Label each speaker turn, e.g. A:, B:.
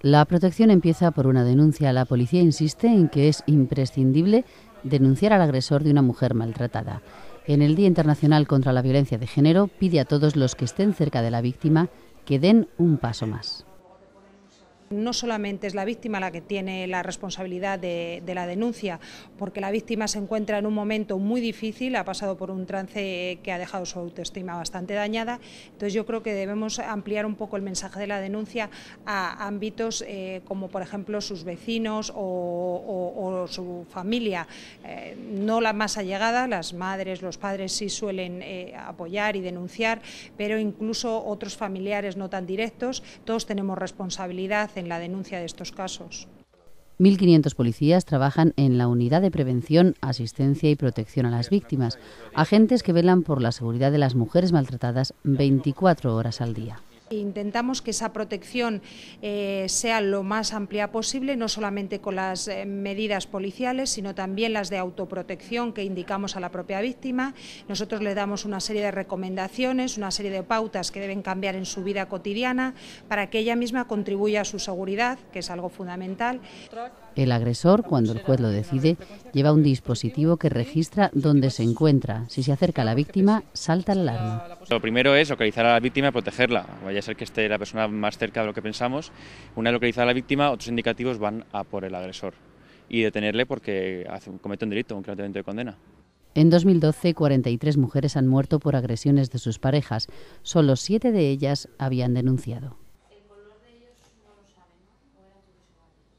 A: La protección empieza por una denuncia. La policía insiste en que es imprescindible denunciar al agresor de una mujer maltratada. En el Día Internacional contra la Violencia de Género pide a todos los que estén cerca de la víctima que den un paso más.
B: No solamente es la víctima la que tiene la responsabilidad de, la denuncia, porque la víctima se encuentra en un momento muy difícil, ha pasado por un trance que ha dejado su autoestima bastante dañada. Entonces yo creo que debemos ampliar un poco el mensaje de la denuncia a ámbitos eh, como por ejemplo sus vecinos o, su familia, eh, no la más allegada, las madres, los padres sí suelen eh, apoyar y denunciar, pero incluso otros familiares no tan directos, todos tenemos responsabilidad en la denuncia de estos casos.
A: 1.500 policías trabajan en la Unidad de Prevención, Asistencia y Protección a las Víctimas, agentes que velan por la seguridad de las mujeres maltratadas 24 horas al día.
B: E intentamos que esa protección eh, sea lo más amplia posible, no solamente con las eh, medidas policiales, sino también las de autoprotección que indicamos a la propia víctima. Nosotros le damos una serie de recomendaciones, una serie de pautas que deben cambiar en su vida cotidiana para que ella misma contribuya a su seguridad, que es algo fundamental.
A: El agresor, cuando el juez lo decide, lleva un dispositivo que registra dónde se encuentra. Si se acerca a la víctima, salta la alarma.
C: Lo primero es localizar a la víctima y protegerla ya ser que esté la persona más cerca de lo que pensamos. Una localizada la víctima, otros indicativos van a por el agresor y detenerle porque comete un delito, un claramente de condena.
A: En 2012, 43 mujeres han muerto por agresiones de sus parejas. Solo siete de ellas habían denunciado.